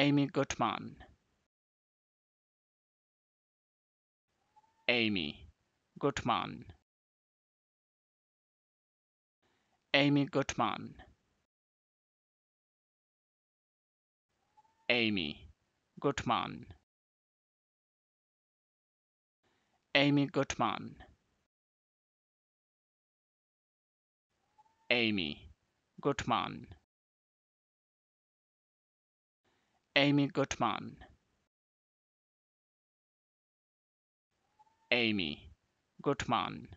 Amy Goodman. Amy Goodman. Amy Goodman. Amy Goodman. Amy Goodman. Amy Goodman. Amy Gutman. Amy Gutman.